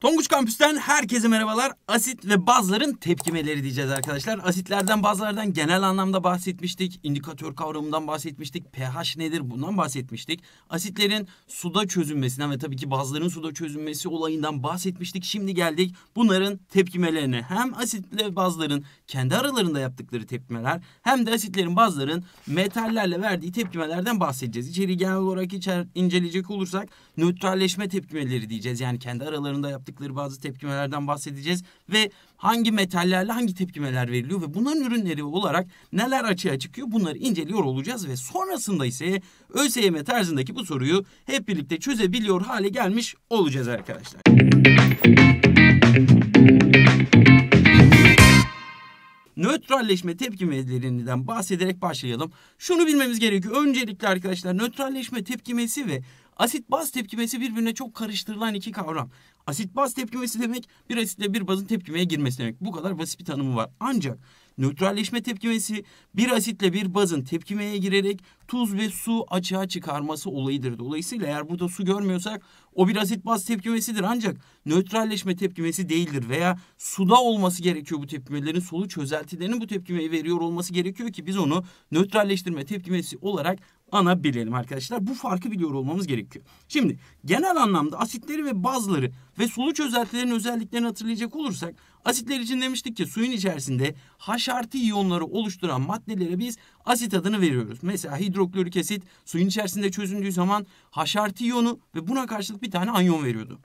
Tonguç Kampüs'ten herkese merhabalar. Asit ve bazların tepkimeleri diyeceğiz arkadaşlar. Asitlerden bazlardan genel anlamda bahsetmiştik. İndikatör kavramından bahsetmiştik. pH nedir bundan bahsetmiştik. Asitlerin suda çözünmesinden ve tabii ki bazların suda çözünmesi olayından bahsetmiştik. Şimdi geldik bunların tepkimelerine. Hem asitle bazların kendi aralarında yaptıkları tepkimeler hem de asitlerin bazların metallerle verdiği tepkimelerden bahsedeceğiz. İçeriği genel olarak içer, inceleyecek olursak nötralleşme tepkimeleri diyeceğiz. Yani kendi aralarında yaptıkları bazı tepkimelerden bahsedeceğiz ve hangi metallerle hangi tepkimeler veriliyor ve bunların ürünleri olarak neler açığa çıkıyor bunları inceliyor olacağız ve sonrasında ise ÖSYM tarzındaki bu soruyu hep birlikte çözebiliyor hale gelmiş olacağız arkadaşlar. nötralleşme tepkimelerinden bahsederek başlayalım. Şunu bilmemiz gerekiyor. Öncelikle arkadaşlar nötralleşme tepkimesi ve Asit baz tepkimesi birbirine çok karıştırılan iki kavram. Asit baz tepkimesi demek bir asitle bir bazın tepkimeye girmesi demek. Bu kadar basit bir tanımı var. Ancak nötralleşme tepkimesi bir asitle bir bazın tepkimeye girerek tuz ve su açığa çıkarması olayıdır. Dolayısıyla eğer burada su görmüyorsak o bir asit baz tepkimesidir ancak nötralleşme tepkimesi değildir veya suda olması gerekiyor bu tepkimelerin solu çözeltilerinin bu tepkimeyi veriyor olması gerekiyor ki biz onu nötralleştirme tepkimesi olarak ana bilelim arkadaşlar. Bu farkı biliyor olmamız gerekiyor. Şimdi genel anlamda asitleri ve bazları ve sulu çözeltilerin özelliklerini hatırlayacak olursak asitler için demiştik ki suyun içerisinde H artı iyonları oluşturan maddelere biz asit adını veriyoruz. Mesela hidroklorik asit suyun içerisinde çözündüğü zaman H artı iyonu ve buna karşılık bir tane anyon veriyordu.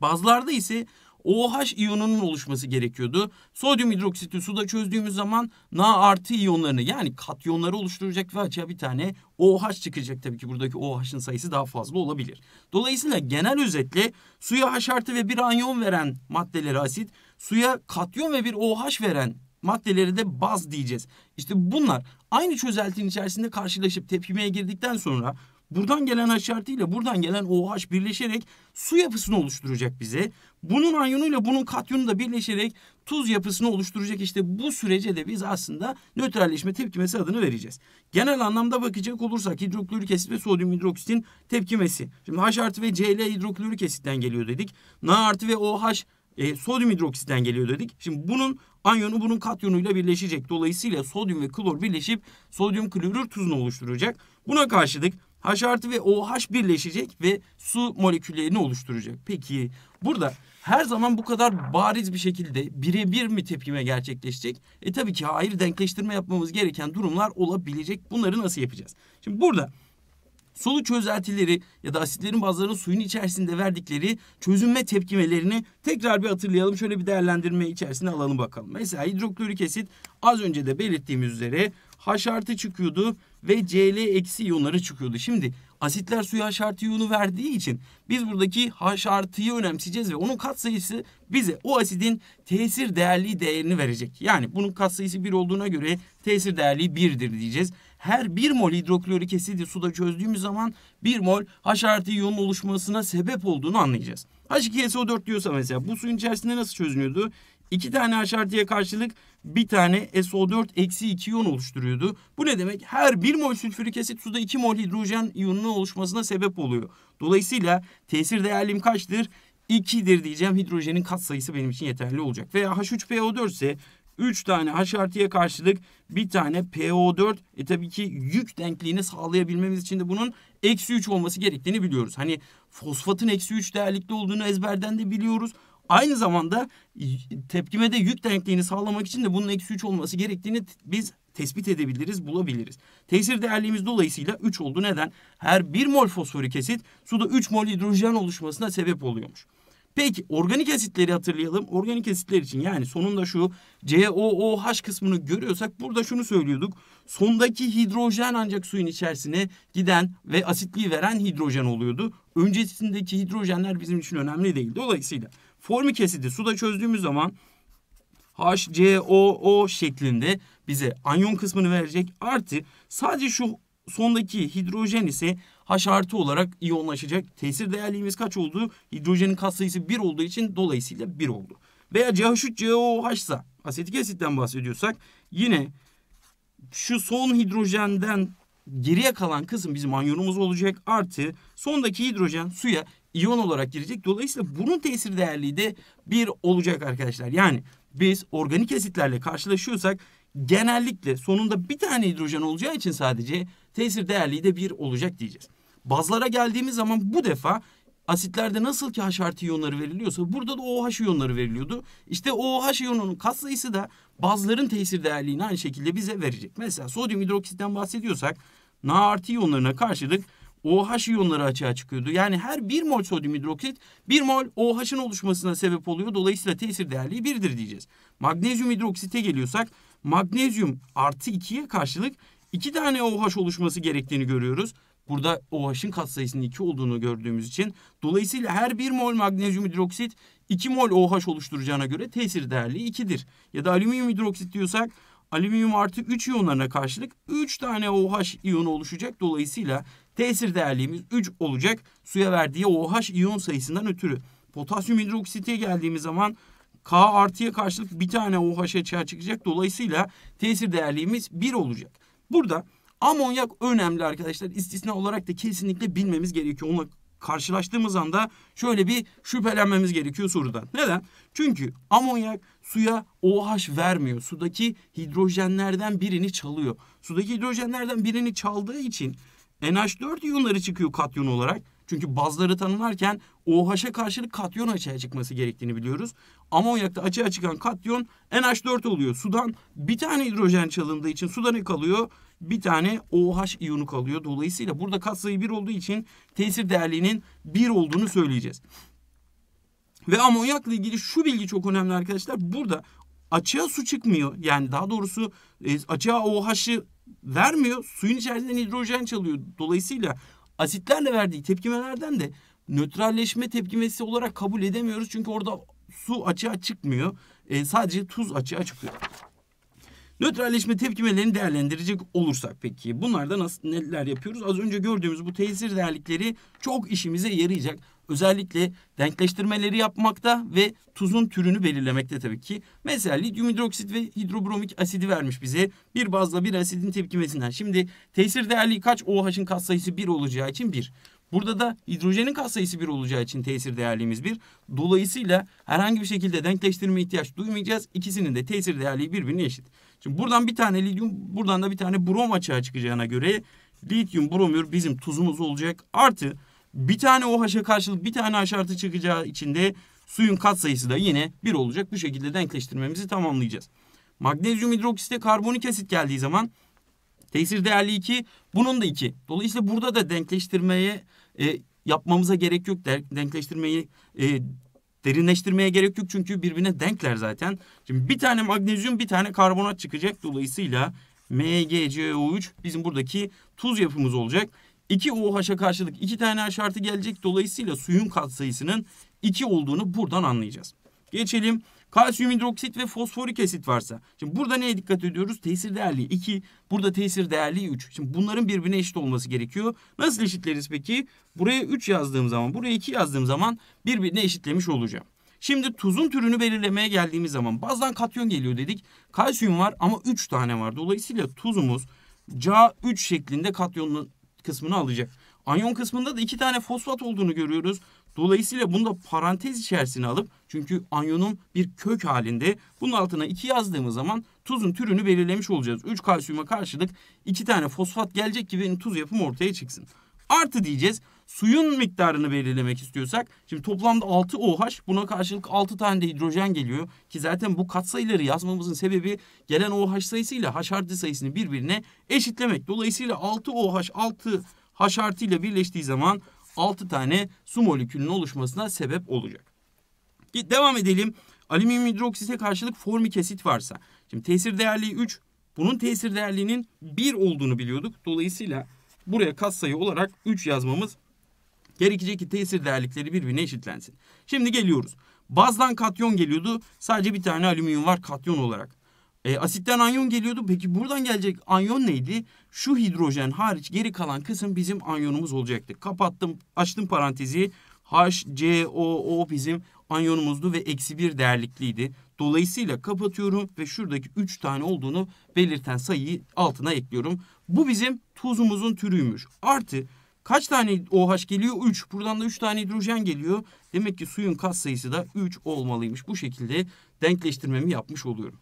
Bazılarda ise OH iyonunun oluşması gerekiyordu. Sodyum hidroksiti suda çözdüğümüz zaman Na artı iyonlarını yani katyonları oluşturacak ve açığa bir tane OH çıkacak. Tabii ki buradaki OH'ın sayısı daha fazla olabilir. Dolayısıyla genel özetle suya H artı ve bir anyon veren maddeleri asit, suya katyon ve bir OH veren maddeleri de baz diyeceğiz. İşte bunlar aynı çözeltinin içerisinde karşılaşıp tepkimeye girdikten sonra buradan gelen H artı ile buradan gelen OH birleşerek su yapısını oluşturacak bize. Bunun anyonuyla bunun katyonu da birleşerek tuz yapısını oluşturacak işte bu sürece de biz aslında nötralleşme tepkimesi adını vereceğiz. Genel anlamda bakacak olursak hidroklorik asit ve sodyum hidroksitin tepkimesi. Şimdi H artı ve Cl hidroklorik asitten geliyor dedik. Na artı ve OH e, sodyum hidroksitten geliyor dedik. Şimdi bunun anyonu bunun katyonuyla birleşecek. Dolayısıyla sodyum ve klor birleşip sodyum klorür tuzunu oluşturacak. Buna karşılık H artı ve OH birleşecek ve su moleküllerini oluşturacak. Peki burada her zaman bu kadar bariz bir şekilde birebir mi tepkime gerçekleşecek? E tabii ki hayır denkleştirme yapmamız gereken durumlar olabilecek. Bunları nasıl yapacağız? Şimdi burada solu çözeltileri ya da asitlerin bazılarının suyun içerisinde verdikleri çözünme tepkimelerini tekrar bir hatırlayalım. Şöyle bir değerlendirme içerisine alalım bakalım. Mesela hidroklorik asit az önce de belirttiğimiz üzere H artı çıkıyordu ve Cl eksi iyonları çıkıyordu. Şimdi asitler suya H artı iyonu verdiği için biz buradaki H artıyı önemseyeceğiz ve onun katsayısı bize o asidin tesir değerli değerini verecek. Yani bunun katsayısı 1 olduğuna göre tesir değerli 1'dir diyeceğiz. Her 1 mol hidroklorik asidi suda çözdüğümüz zaman 1 mol H artı iyonun oluşmasına sebep olduğunu anlayacağız. H2SO4 diyorsa mesela bu suyun içerisinde nasıl çözünüyordu? İki tane HRT'ye karşılık bir tane SO4 eksi 2 iyon oluşturuyordu. Bu ne demek? Her 1 mol sülfürik asit suda 2 mol hidrojen iyonunun oluşmasına sebep oluyor. Dolayısıyla tesir değerlim kaçtır? 2'dir diyeceğim. Hidrojenin kat sayısı benim için yeterli olacak. Veya H3PO4 ise 3 tane H artıya karşılık bir tane PO4 e tabii ki yük denkliğini sağlayabilmemiz için de bunun eksi 3 olması gerektiğini biliyoruz. Hani fosfatın eksi 3 değerlikli olduğunu ezberden de biliyoruz. Aynı zamanda tepkime de yük denkliğini sağlamak için de bunun eksi 3 olması gerektiğini biz tespit edebiliriz, bulabiliriz. Tesir değerliğimiz dolayısıyla 3 oldu. Neden? Her 1 mol fosforik asit suda 3 mol hidrojen oluşmasına sebep oluyormuş. Peki organik asitleri hatırlayalım. Organik asitler için yani sonunda şu COOH kısmını görüyorsak burada şunu söylüyorduk. Sondaki hidrojen ancak suyun içerisine giden ve asitliği veren hidrojen oluyordu. Öncesindeki hidrojenler bizim için önemli değil. Dolayısıyla Formik asidi suda çözdüğümüz zaman HCOO şeklinde bize anyon kısmını verecek. Artı sadece şu sondaki hidrojen ise H artı olarak iyonlaşacak. Tesir değerliğimiz kaç oldu? Hidrojenin katsayısı 1 olduğu için dolayısıyla 1 oldu. Veya CH3COOH ise asetik asitten bahsediyorsak yine şu son hidrojenden geriye kalan kısım bizim anyonumuz olacak. Artı sondaki hidrojen suya iyon olarak girecek. Dolayısıyla bunun tesir değerliği de bir olacak arkadaşlar. Yani biz organik asitlerle karşılaşıyorsak genellikle sonunda bir tane hidrojen olacağı için sadece tesir değerliği de bir olacak diyeceğiz. Bazlara geldiğimiz zaman bu defa asitlerde nasıl ki H artı iyonları veriliyorsa burada da OH iyonları veriliyordu. İşte OH iyonunun katsayısı da bazların tesir değerliğini aynı şekilde bize verecek. Mesela sodyum hidroksitten bahsediyorsak Na artı iyonlarına karşılık OH iyonları açığa çıkıyordu. Yani her 1 mol sodyum hidroksit 1 mol OH'ın oluşmasına sebep oluyor. Dolayısıyla tesir değerliği 1'dir diyeceğiz. Magnezyum hidroksite geliyorsak magnezyum artı 2'ye karşılık 2 tane OH oluşması gerektiğini görüyoruz. Burada OH'ın katsayısının 2 olduğunu gördüğümüz için dolayısıyla her 1 mol magnezyum hidroksit 2 mol OH oluşturacağına göre tesir değerliği 2'dir. Ya da alüminyum hidroksit diyorsak alüminyum artı 3 iyonlarına karşılık 3 tane OH iyonu oluşacak. Dolayısıyla Tesir değerliğimiz 3 olacak. Suya verdiği OH iyon sayısından ötürü. Potasyum hidroksite geldiğimiz zaman K artıya karşılık bir tane OH açığa çıkacak. Dolayısıyla tesir değerliğimiz 1 olacak. Burada amonyak önemli arkadaşlar. İstisna olarak da kesinlikle bilmemiz gerekiyor. Onunla karşılaştığımız anda şöyle bir şüphelenmemiz gerekiyor sorudan. Neden? Çünkü amonyak suya OH vermiyor. Sudaki hidrojenlerden birini çalıyor. Sudaki hidrojenlerden birini çaldığı için NH4 iyonları çıkıyor katyon olarak. Çünkü bazları tanımlarken OH'a karşılık katyon açığa çıkması gerektiğini biliyoruz. Amonyakta açığa çıkan katyon NH4 oluyor. Sudan bir tane hidrojen çalındığı için suda ne kalıyor? Bir tane OH iyonu kalıyor. Dolayısıyla burada katsayı 1 olduğu için tesir değerliğinin 1 olduğunu söyleyeceğiz. Ve amonyakla ilgili şu bilgi çok önemli arkadaşlar. Burada açığa su çıkmıyor. Yani daha doğrusu e, açığa OH'ı vermiyor. Suyun içerisinden hidrojen çalıyor. Dolayısıyla asitlerle verdiği tepkimelerden de nötralleşme tepkimesi olarak kabul edemiyoruz. Çünkü orada su açığa çıkmıyor. E, sadece tuz açığa çıkıyor. Nötralleşme tepkimelerini değerlendirecek olursak peki bunlarda nasıl neler yapıyoruz? Az önce gördüğümüz bu tesir değerlikleri çok işimize yarayacak. Özellikle denkleştirmeleri yapmakta ve tuzun türünü belirlemekte tabii ki. Mesela lityum hidroksit ve hidrobromik asidi vermiş bize. Bir bazla bir asidin tepkimesinden. Şimdi tesir değerliği kaç? OH'ın katsayısı 1 olacağı için 1. Burada da hidrojenin katsayısı 1 olacağı için tesir değerliğimiz 1. Dolayısıyla herhangi bir şekilde denkleştirme ihtiyaç duymayacağız. İkisinin de tesir değerliği birbirine eşit. Şimdi buradan bir tane lityum, buradan da bir tane brom açığa çıkacağına göre lityum bromür bizim tuzumuz olacak. Artı bir tane OH'a karşılık bir tane H artı çıkacağı için de suyun katsayısı da yine 1 olacak. Bu şekilde denkleştirmemizi tamamlayacağız. Magnezyum hidroksite karbonik asit geldiği zaman tesir değerli 2, bunun da 2. Dolayısıyla burada da denkleştirmeye e, yapmamıza gerek yok. Denkleştirmeyi e, Derinleştirmeye gerek yok çünkü birbirine denkler zaten. Şimdi bir tane magnezyum bir tane karbonat çıkacak. Dolayısıyla MgCO3 bizim buradaki tuz yapımız olacak. 2 OH'a karşılık 2 tane H artı gelecek. Dolayısıyla suyun katsayısının 2 olduğunu buradan anlayacağız. Geçelim Kalsiyum hidroksit ve fosforik asit varsa. Şimdi burada neye dikkat ediyoruz? Tesir değerli 2, burada tesir değerli 3. Şimdi bunların birbirine eşit olması gerekiyor. Nasıl eşitleriz peki? Buraya 3 yazdığım zaman, buraya 2 yazdığım zaman birbirine eşitlemiş olacağım. Şimdi tuzun türünü belirlemeye geldiğimiz zaman bazdan katyon geliyor dedik. Kalsiyum var ama 3 tane var. Dolayısıyla tuzumuz Ca3 şeklinde katyonun kısmını alacak. Anyon kısmında da iki tane fosfat olduğunu görüyoruz. Dolayısıyla bunu da parantez içerisine alıp çünkü anyonun bir kök halinde bunun altına 2 yazdığımız zaman tuzun türünü belirlemiş olacağız. 3 kalsiyuma karşılık 2 tane fosfat gelecek ki benim tuz yapım ortaya çıksın. Artı diyeceğiz suyun miktarını belirlemek istiyorsak şimdi toplamda 6 OH buna karşılık 6 tane de hidrojen geliyor ki zaten bu katsayıları yazmamızın sebebi gelen OH sayısıyla H artı sayısını birbirine eşitlemek. Dolayısıyla 6 OH 6 H artı ile birleştiği zaman 6 tane su molekülünün oluşmasına sebep olacak. Devam edelim. Alüminyum hidroksite karşılık formik asit varsa. Şimdi tesir değerliği 3. Bunun tesir değerliğinin 1 olduğunu biliyorduk. Dolayısıyla buraya katsayı olarak 3 yazmamız gerekecek ki tesir değerlikleri birbirine eşitlensin. Şimdi geliyoruz. Bazdan katyon geliyordu. Sadece bir tane alüminyum var katyon olarak. E, asitten anyon geliyordu. Peki buradan gelecek anyon neydi? Şu hidrojen hariç geri kalan kısım bizim anyonumuz olacaktı. Kapattım, açtım parantezi. HCOO bizim anyonumuzdu ve eksi bir değerlikliydi. Dolayısıyla kapatıyorum ve şuradaki 3 tane olduğunu belirten sayıyı altına ekliyorum. Bu bizim tuzumuzun türüymüş. Artı kaç tane OH geliyor? 3. Buradan da 3 tane hidrojen geliyor. Demek ki suyun kat sayısı da 3 olmalıymış. Bu şekilde denkleştirmemi yapmış oluyorum.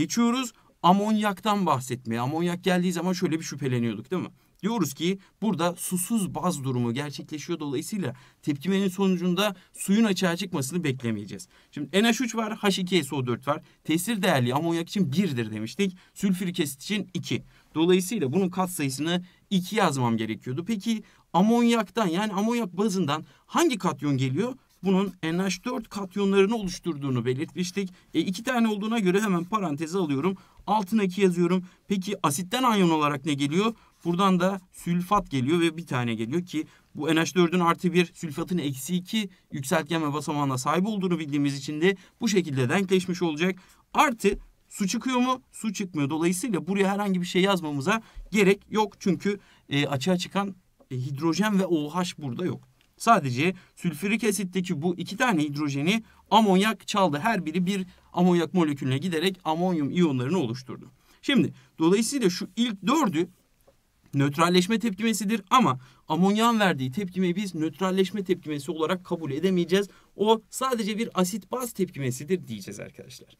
Geçiyoruz amonyaktan bahsetmeye. Amonyak geldiği zaman şöyle bir şüpheleniyorduk değil mi? Diyoruz ki burada susuz baz durumu gerçekleşiyor dolayısıyla tepkimenin sonucunda suyun açığa çıkmasını beklemeyeceğiz. Şimdi NH3 var, H2SO4 var. Tesir değerli amonyak için 1'dir demiştik. Sülfürik asit için 2. Dolayısıyla bunun kat sayısını 2 yazmam gerekiyordu. Peki amonyaktan yani amonyak bazından hangi katyon geliyor? bunun NH4 katyonlarını oluşturduğunu belirtmiştik. E, iki tane olduğuna göre hemen paranteze alıyorum. Altına 2 yazıyorum. Peki asitten anyon olarak ne geliyor? Buradan da sülfat geliyor ve bir tane geliyor ki bu NH4'ün artı bir sülfatın eksi iki yükseltgen ve basamağına sahip olduğunu bildiğimiz için de bu şekilde denkleşmiş olacak. Artı su çıkıyor mu? Su çıkmıyor. Dolayısıyla buraya herhangi bir şey yazmamıza gerek yok. Çünkü e, açığa çıkan e, hidrojen ve OH burada yok. Sadece sülfürik asitteki bu iki tane hidrojeni amonyak çaldı. Her biri bir amonyak molekülüne giderek amonyum iyonlarını oluşturdu. Şimdi dolayısıyla şu ilk dördü nötralleşme tepkimesidir ama amonyan verdiği tepkimeyi biz nötralleşme tepkimesi olarak kabul edemeyeceğiz. O sadece bir asit baz tepkimesidir diyeceğiz arkadaşlar.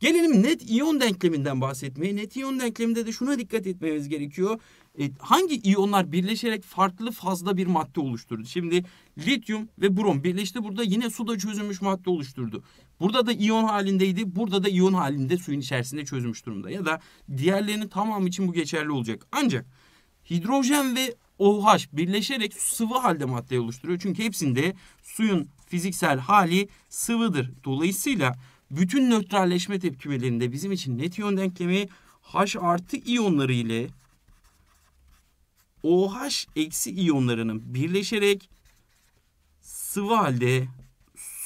Gelelim net iyon denkleminden bahsetmeye. Net iyon denkleminde de şuna dikkat etmemiz gerekiyor. E, hangi iyonlar birleşerek farklı fazla bir madde oluşturdu? Şimdi lityum ve brom birleşti burada yine suda çözülmüş madde oluşturdu. Burada da iyon halindeydi. Burada da iyon halinde suyun içerisinde çözülmüş durumda. Ya da diğerlerinin tamamı için bu geçerli olacak. Ancak hidrojen ve OH birleşerek sıvı halde madde oluşturuyor. Çünkü hepsinde suyun fiziksel hali sıvıdır. Dolayısıyla bütün nötralleşme tepkimelerinde bizim için net iyon denklemi H artı iyonları ile OH eksi iyonlarının birleşerek sıvı halde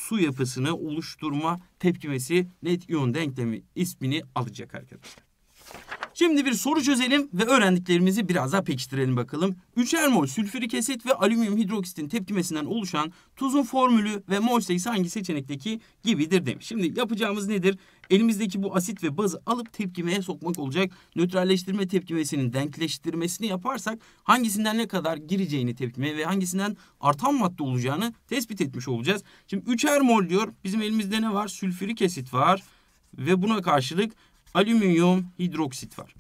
su yapısını oluşturma tepkimesi net iyon denklemi ismini alacak arkadaşlar. Şimdi bir soru çözelim ve öğrendiklerimizi biraz daha pekiştirelim bakalım. Üçer mol sülfürik kesit ve alüminyum hidroksitin tepkimesinden oluşan tuzun formülü ve mol sayısı hangi seçenekteki gibidir demiş. Şimdi yapacağımız nedir? Elimizdeki bu asit ve bazı alıp tepkimeye sokmak olacak. Nötralleştirme tepkimesinin denkleştirmesini yaparsak hangisinden ne kadar gireceğini tepkimeye ve hangisinden artan madde olacağını tespit etmiş olacağız. Şimdi üçer mol diyor. Bizim elimizde ne var? Sülfürik kesit var ve buna karşılık alüminyum hidroksit var.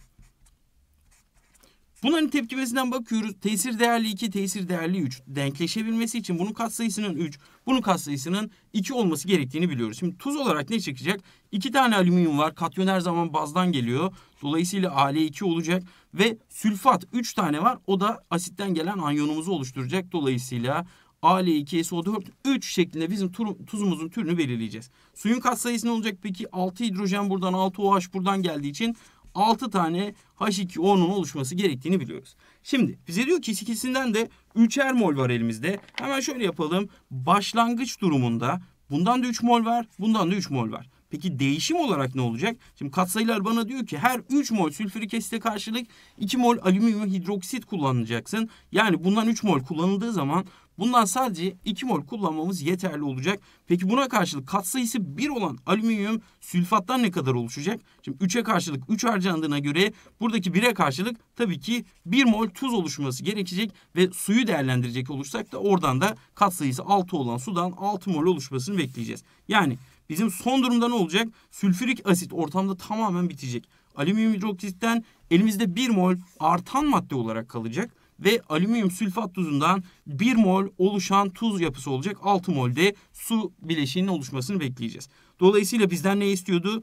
Bunların tepkimesinden bakıyoruz. Tesir değerli 2, tesir değerli 3. Denkleşebilmesi için bunun katsayısının 3, bunun katsayısının 2 olması gerektiğini biliyoruz. Şimdi tuz olarak ne çıkacak? 2 tane alüminyum var. Katyon her zaman bazdan geliyor. Dolayısıyla Al2 olacak. Ve sülfat 3 tane var. O da asitten gelen anyonumuzu oluşturacak. Dolayısıyla AL2SO4 3 şeklinde bizim tur, tuzumuzun türünü belirleyeceğiz. Suyun katsayısı ne olacak peki? 6 hidrojen buradan 6 OH buradan geldiği için 6 tane H2O'nun oluşması gerektiğini biliyoruz. Şimdi bize diyor ki ikisinden de 3'er mol var elimizde. Hemen şöyle yapalım. Başlangıç durumunda bundan da 3 mol var, bundan da 3 mol var. Peki değişim olarak ne olacak? Şimdi katsayılar bana diyor ki her 3 mol sülfürik asite karşılık 2 mol alüminyum hidroksit kullanacaksın. Yani bundan 3 mol kullanıldığı zaman Bundan sadece 2 mol kullanmamız yeterli olacak. Peki buna karşılık katsayısı 1 olan alüminyum sülfattan ne kadar oluşacak? Şimdi 3'e karşılık 3 harcandığına göre buradaki 1'e karşılık tabii ki 1 mol tuz oluşması gerekecek ve suyu değerlendirecek olursak da oradan da katsayısı 6 olan sudan 6 mol oluşmasını bekleyeceğiz. Yani bizim son durumda ne olacak? Sülfürik asit ortamda tamamen bitecek. Alüminyum hidroksitten elimizde 1 mol artan madde olarak kalacak ve alüminyum sülfat tuzundan 1 mol oluşan tuz yapısı olacak. 6 mol de su bileşiğinin oluşmasını bekleyeceğiz. Dolayısıyla bizden ne istiyordu?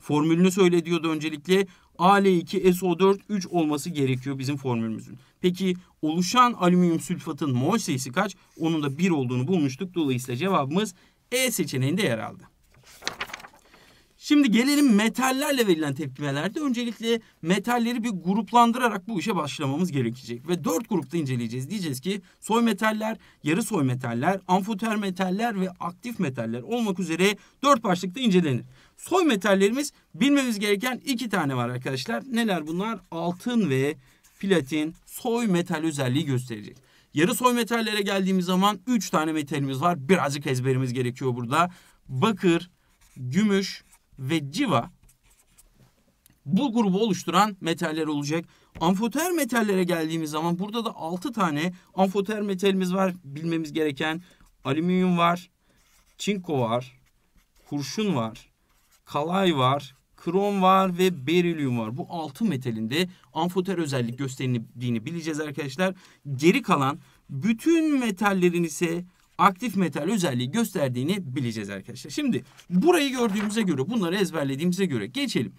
Formülünü söyle diyordu öncelikle. al 2 so 43 olması gerekiyor bizim formülümüzün. Peki oluşan alüminyum sülfatın mol sayısı kaç? Onun da 1 olduğunu bulmuştuk. Dolayısıyla cevabımız E seçeneğinde yer aldı. Şimdi gelelim metallerle verilen tepkimelerde. Öncelikle metalleri bir gruplandırarak bu işe başlamamız gerekecek. Ve dört grupta inceleyeceğiz. Diyeceğiz ki soy metaller, yarı soy metaller, amfoter metaller ve aktif metaller olmak üzere dört başlıkta incelenir. Soy metallerimiz bilmemiz gereken iki tane var arkadaşlar. Neler bunlar? Altın ve platin soy metal özelliği gösterecek. Yarı soy metallere geldiğimiz zaman üç tane metalimiz var. Birazcık ezberimiz gerekiyor burada. Bakır, gümüş ve civa bu grubu oluşturan metaller olacak. Amfoter metallere geldiğimiz zaman burada da 6 tane amfoter metalimiz var bilmemiz gereken. Alüminyum var, çinko var, kurşun var, kalay var, krom var ve berilyum var. Bu 6 metalinde amfoter özellik gösterildiğini bileceğiz arkadaşlar. Geri kalan bütün metallerin ise aktif metal özelliği gösterdiğini bileceğiz arkadaşlar. Şimdi burayı gördüğümüze göre bunları ezberlediğimize göre geçelim.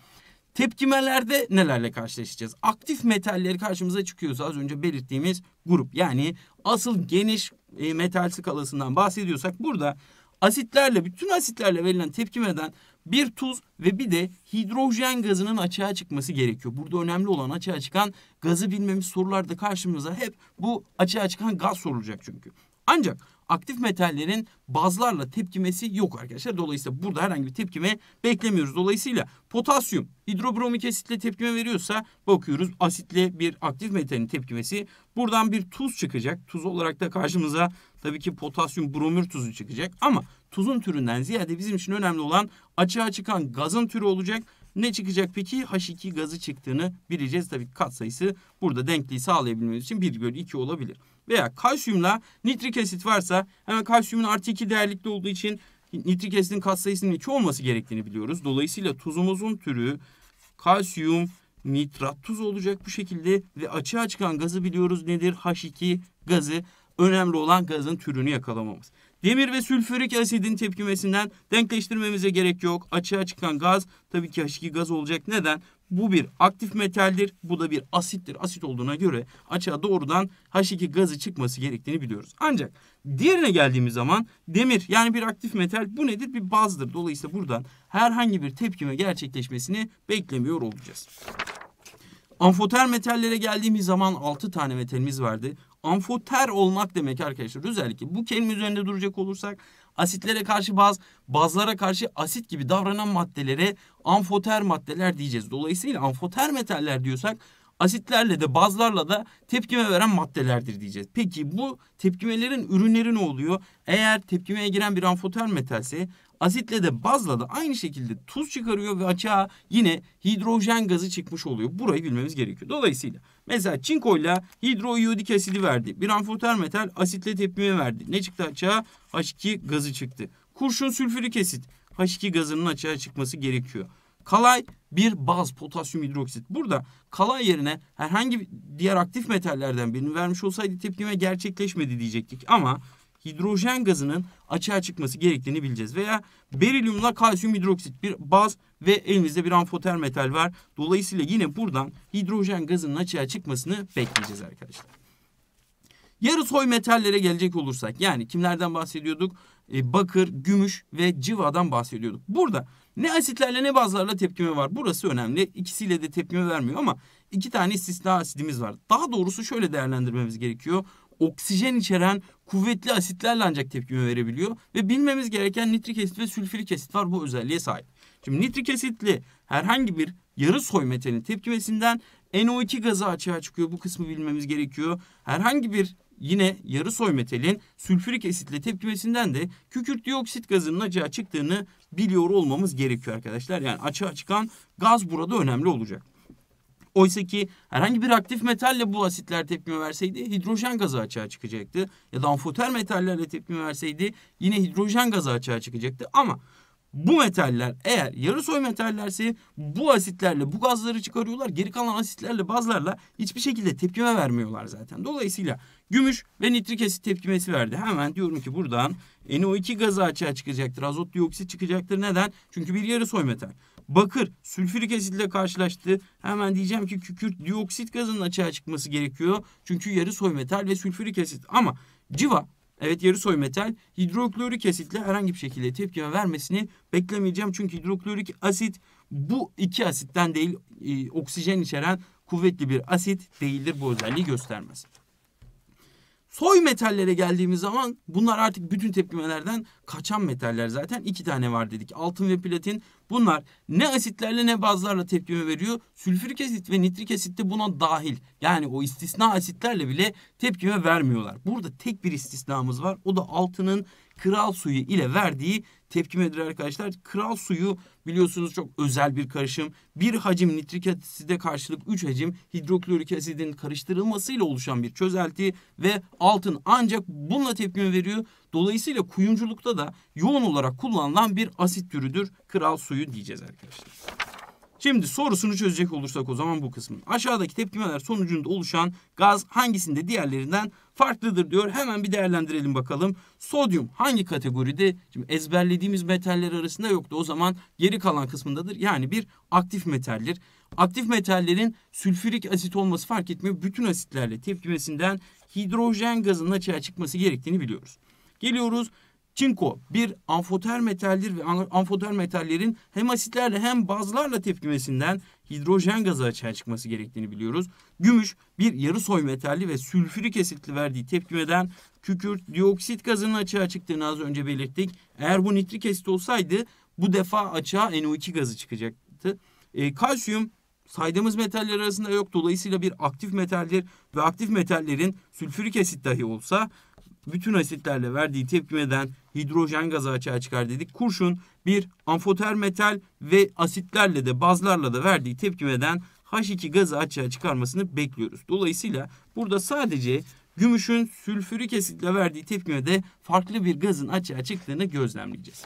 Tepkimelerde nelerle karşılaşacağız? Aktif metalleri karşımıza çıkıyorsa az önce belirttiğimiz grup yani asıl geniş e, metal skalasından bahsediyorsak burada asitlerle bütün asitlerle verilen tepkimeden bir tuz ve bir de hidrojen gazının açığa çıkması gerekiyor. Burada önemli olan açığa çıkan gazı bilmemiz sorularda karşımıza hep bu açığa çıkan gaz sorulacak çünkü. Ancak aktif metallerin bazlarla tepkimesi yok arkadaşlar. Dolayısıyla burada herhangi bir tepkime beklemiyoruz. Dolayısıyla potasyum hidrobromik asitle tepkime veriyorsa bakıyoruz asitle bir aktif metalin tepkimesi. Buradan bir tuz çıkacak. Tuz olarak da karşımıza tabii ki potasyum bromür tuzu çıkacak. Ama tuzun türünden ziyade bizim için önemli olan açığa çıkan gazın türü olacak. Ne çıkacak peki? H2 gazı çıktığını bileceğiz. Tabii katsayısı burada denkliği sağlayabilmemiz için 1 bölü 2 olabilir veya kalsiyumla nitrik asit varsa hemen kalsiyumun artı 2 değerlikli olduğu için nitrik asitin katsayısının 2 olması gerektiğini biliyoruz. Dolayısıyla tuzumuzun türü kalsiyum nitrat tuz olacak bu şekilde ve açığa çıkan gazı biliyoruz nedir? H2 gazı. Önemli olan gazın türünü yakalamamız. Demir ve sülfürik asidin tepkimesinden denkleştirmemize gerek yok. Açığa çıkan gaz tabii ki H2 gaz olacak. Neden? Bu bir aktif metaldir. Bu da bir asittir. Asit olduğuna göre açığa doğrudan H2 gazı çıkması gerektiğini biliyoruz. Ancak diğerine geldiğimiz zaman demir yani bir aktif metal bu nedir? Bir bazdır. Dolayısıyla buradan herhangi bir tepkime gerçekleşmesini beklemiyor olacağız. Amfoter metallere geldiğimiz zaman 6 tane metalimiz vardı. Amfoter olmak demek arkadaşlar özellikle bu kelime üzerinde duracak olursak asitlere karşı baz, bazlara karşı asit gibi davranan maddelere amfoter maddeler diyeceğiz. Dolayısıyla amfoter metaller diyorsak asitlerle de bazlarla da tepkime veren maddelerdir diyeceğiz. Peki bu tepkimelerin ürünleri ne oluyor? Eğer tepkimeye giren bir amfoter metalse asitle de bazla da aynı şekilde tuz çıkarıyor ve açığa yine hidrojen gazı çıkmış oluyor. Burayı bilmemiz gerekiyor. Dolayısıyla Mesela çinkoyla hidroiyodik asidi verdi. Bir amfoter metal asitle tepkime verdi. Ne çıktı açığa? H2 gazı çıktı. Kurşun sülfürik asit H2 gazının açığa çıkması gerekiyor. Kalay bir baz potasyum hidroksit. Burada kalay yerine herhangi diğer aktif metallerden birini vermiş olsaydı tepkime gerçekleşmedi diyecektik. Ama hidrojen gazının açığa çıkması gerektiğini bileceğiz. Veya berilyumla kalsiyum hidroksit bir baz ve elimizde bir amfoter metal var. Dolayısıyla yine buradan hidrojen gazının açığa çıkmasını bekleyeceğiz arkadaşlar. Yarı soy metallere gelecek olursak yani kimlerden bahsediyorduk? E, bakır, gümüş ve civadan bahsediyorduk. Burada ne asitlerle ne bazlarla tepkime var. Burası önemli. İkisiyle de tepkime vermiyor ama iki tane istisna asidimiz var. Daha doğrusu şöyle değerlendirmemiz gerekiyor oksijen içeren kuvvetli asitlerle ancak tepkime verebiliyor. Ve bilmemiz gereken nitrik asit ve sülfürik asit var bu özelliğe sahip. Şimdi nitrik asitli herhangi bir yarı soy metalin tepkimesinden NO2 gazı açığa çıkıyor. Bu kısmı bilmemiz gerekiyor. Herhangi bir yine yarı soy metalin sülfürik asitle tepkimesinden de kükürt dioksit gazının açığa çıktığını biliyor olmamız gerekiyor arkadaşlar. Yani açığa çıkan gaz burada önemli olacak. Oysa ki herhangi bir aktif metalle bu asitler tepkime verseydi hidrojen gazı açığa çıkacaktı. Ya da amfoter metallerle tepkime verseydi yine hidrojen gazı açığa çıkacaktı. Ama bu metaller eğer yarı yarısoy metallerse bu asitlerle bu gazları çıkarıyorlar. Geri kalan asitlerle bazlarla hiçbir şekilde tepkime vermiyorlar zaten. Dolayısıyla gümüş ve nitrik asit tepkimesi verdi. Hemen diyorum ki buradan NO2 gazı açığa çıkacaktır. Azot dioksit çıkacaktır. Neden? Çünkü bir yarı yarısoy metal. Bakır sülfürik asitle karşılaştı. Hemen diyeceğim ki kükürt dioksit gazının açığa çıkması gerekiyor. Çünkü yarı soy metal ve sülfürik asit. Ama civa Evet yarı soy metal hidroklorik asitle herhangi bir şekilde tepkime vermesini beklemeyeceğim. Çünkü hidroklorik asit bu iki asitten değil e, oksijen içeren kuvvetli bir asit değildir. Bu özelliği göstermez. Soy metallere geldiğimiz zaman bunlar artık bütün tepkimelerden kaçan metaller zaten. iki tane var dedik. Altın ve platin Bunlar ne asitlerle ne bazlarla tepkime veriyor. Sülfürik asit ve nitrik asit de buna dahil. Yani o istisna asitlerle bile tepkime vermiyorlar. Burada tek bir istisnamız var. O da altının kral suyu ile verdiği tepkimedir arkadaşlar. Kral suyu biliyorsunuz çok özel bir karışım. Bir hacim nitrik aside karşılık üç hacim hidroklorik asidin karıştırılmasıyla oluşan bir çözelti ve altın ancak bununla tepkime veriyor. Dolayısıyla kuyumculukta da yoğun olarak kullanılan bir asit türüdür kral suyu diyeceğiz arkadaşlar. Şimdi sorusunu çözecek olursak o zaman bu kısmın. Aşağıdaki tepkimeler sonucunda oluşan gaz hangisinde diğerlerinden farklıdır diyor. Hemen bir değerlendirelim bakalım. Sodyum hangi kategoride? Şimdi ezberlediğimiz metaller arasında yoktu. O zaman geri kalan kısmındadır. Yani bir aktif metaldir. Aktif metallerin sülfürik asit olması fark etmiyor. Bütün asitlerle tepkimesinden hidrojen gazının açığa çıkması gerektiğini biliyoruz. Geliyoruz Çinko bir amfoter metaldir ve amfoter metallerin hem asitlerle hem bazlarla tepkimesinden hidrojen gazı açığa çıkması gerektiğini biliyoruz. Gümüş bir yarı soy metalli ve sülfürik asitli verdiği tepkimeden kükürt dioksit gazının açığa çıktığını az önce belirttik. Eğer bu nitrik asit olsaydı bu defa açığa NO2 gazı çıkacaktı. E, kalsiyum saydığımız metaller arasında yok. Dolayısıyla bir aktif metaldir ve aktif metallerin sülfürik asit dahi olsa bütün asitlerle verdiği tepkimeden hidrojen gazı açığa çıkar dedik. Kurşun bir amfoter metal ve asitlerle de bazlarla da verdiği tepkimeden H2 gazı açığa çıkarmasını bekliyoruz. Dolayısıyla burada sadece gümüşün sülfürik asitle verdiği tepkimede farklı bir gazın açığa çıktığını gözlemleyeceğiz.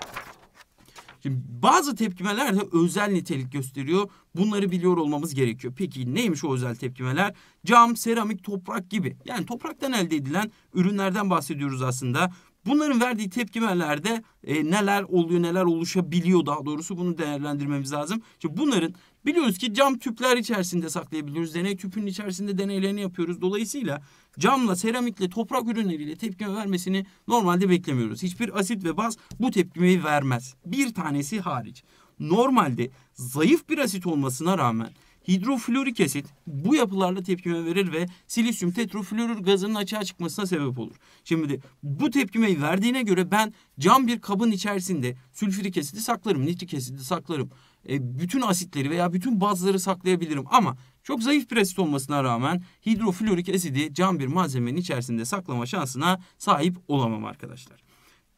Şimdi bazı tepkimeler de özel nitelik gösteriyor. Bunları biliyor olmamız gerekiyor. Peki neymiş o özel tepkimeler? Cam, seramik, toprak gibi. Yani topraktan elde edilen ürünlerden bahsediyoruz aslında. Bunların verdiği tepkimelerde e, neler oluyor, neler oluşabiliyor daha doğrusu bunu değerlendirmemiz lazım. Şimdi bunların biliyoruz ki cam tüpler içerisinde saklayabiliyoruz. Deney tüpünün içerisinde deneylerini yapıyoruz. Dolayısıyla camla, seramikle, toprak ürünleriyle tepkime vermesini normalde beklemiyoruz. Hiçbir asit ve baz bu tepkimeyi vermez. Bir tanesi hariç. Normalde zayıf bir asit olmasına rağmen hidroflorik asit bu yapılarla tepkime verir ve silisyum tetrafluorür gazının açığa çıkmasına sebep olur. Şimdi bu tepkimeyi verdiğine göre ben cam bir kabın içerisinde sülfürik asidi saklarım, nitrik asidi saklarım e, bütün asitleri veya bütün bazları saklayabilirim ama çok zayıf bir asit olmasına rağmen hidroflorik asidi cam bir malzemenin içerisinde saklama şansına sahip olamam arkadaşlar.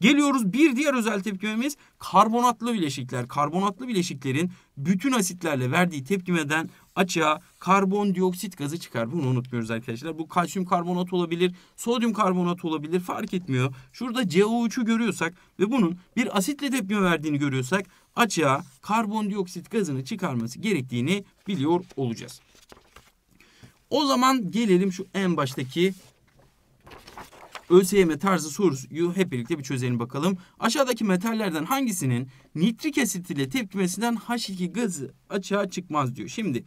Geliyoruz bir diğer özel tepkimemiz karbonatlı bileşikler. Karbonatlı bileşiklerin bütün asitlerle verdiği tepkimeden açığa karbondioksit gazı çıkar. Bunu unutmuyoruz arkadaşlar. Bu kalsiyum karbonat olabilir, sodyum karbonat olabilir fark etmiyor. Şurada CO3'ü görüyorsak ve bunun bir asitle tepkime verdiğini görüyorsak açığa karbondioksit gazını çıkarması gerektiğini biliyor olacağız. O zaman gelelim şu en baştaki ÖSYM tarzı soruyu hep birlikte bir çözelim bakalım. Aşağıdaki metallerden hangisinin nitrik asit ile tepkimesinden H2 gazı açığa çıkmaz diyor. Şimdi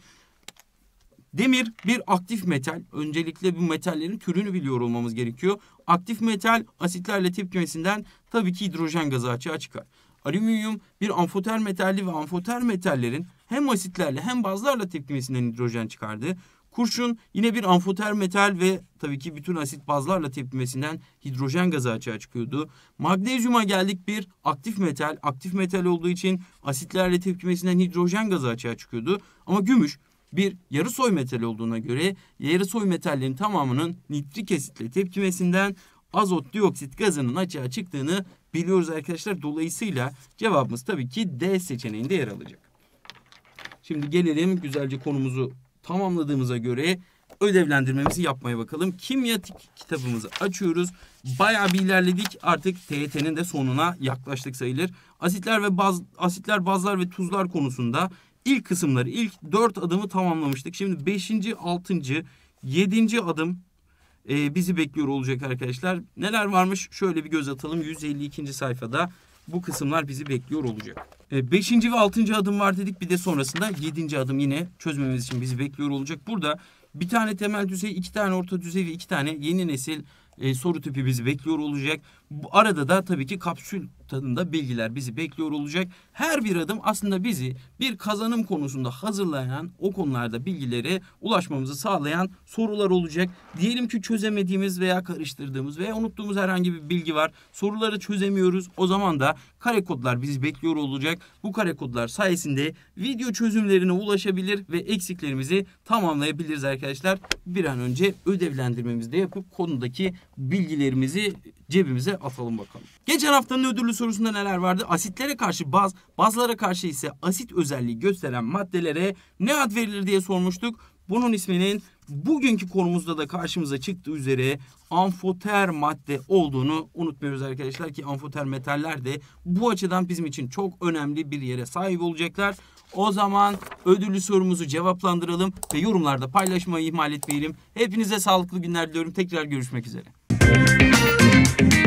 demir bir aktif metal. Öncelikle bu metallerin türünü biliyor olmamız gerekiyor. Aktif metal asitlerle tepkimesinden tabii ki hidrojen gazı açığa çıkar. Alüminyum bir amfoter metalli ve amfoter metallerin hem asitlerle hem bazlarla tepkimesinden hidrojen çıkardı. Kurşun yine bir amfoter metal ve tabii ki bütün asit bazlarla tepkimesinden hidrojen gazı açığa çıkıyordu. Magnezyuma geldik bir aktif metal. Aktif metal olduğu için asitlerle tepkimesinden hidrojen gazı açığa çıkıyordu. Ama gümüş bir yarı soy metal olduğuna göre yarı soy metallerin tamamının nitrik asitle tepkimesinden azot dioksit gazının açığa çıktığını biliyoruz arkadaşlar. Dolayısıyla cevabımız tabii ki D seçeneğinde yer alacak. Şimdi gelelim güzelce konumuzu tamamladığımıza göre ödevlendirmemizi yapmaya bakalım. Kimya kitabımızı açıyoruz. Bayağı bir ilerledik. Artık TYT'nin de sonuna yaklaştık sayılır. Asitler ve baz, asitler, bazlar ve tuzlar konusunda ilk kısımları, ilk dört adımı tamamlamıştık. Şimdi beşinci, altıncı, yedinci adım e, bizi bekliyor olacak arkadaşlar. Neler varmış şöyle bir göz atalım 152. sayfada bu kısımlar bizi bekliyor olacak. 5. E, ee, ve 6. adım var dedik bir de sonrasında 7. adım yine çözmemiz için bizi bekliyor olacak. Burada bir tane temel düzey, iki tane orta düzey ve iki tane yeni nesil e, soru tipi bizi bekliyor olacak. Bu arada da tabii ki kapsül tadında bilgiler bizi bekliyor olacak. Her bir adım aslında bizi bir kazanım konusunda hazırlayan, o konularda bilgileri ulaşmamızı sağlayan sorular olacak. Diyelim ki çözemediğimiz veya karıştırdığımız veya unuttuğumuz herhangi bir bilgi var. Soruları çözemiyoruz. O zaman da kare kodlar bizi bekliyor olacak. Bu kare kodlar sayesinde video çözümlerine ulaşabilir ve eksiklerimizi tamamlayabiliriz arkadaşlar. Bir an önce ödevlendirmemizi de yapıp konudaki bilgilerimizi cebimize atalım bakalım. Geçen haftanın ödüllü sorusunda neler vardı? Asitlere karşı baz, bazlara karşı ise asit özelliği gösteren maddelere ne ad verilir diye sormuştuk. Bunun isminin bugünkü konumuzda da karşımıza çıktığı üzere amfoter madde olduğunu unutmuyoruz arkadaşlar ki amfoter metaller de bu açıdan bizim için çok önemli bir yere sahip olacaklar. O zaman ödüllü sorumuzu cevaplandıralım ve yorumlarda paylaşmayı ihmal etmeyelim. Hepinize sağlıklı günler diliyorum. Tekrar görüşmek üzere.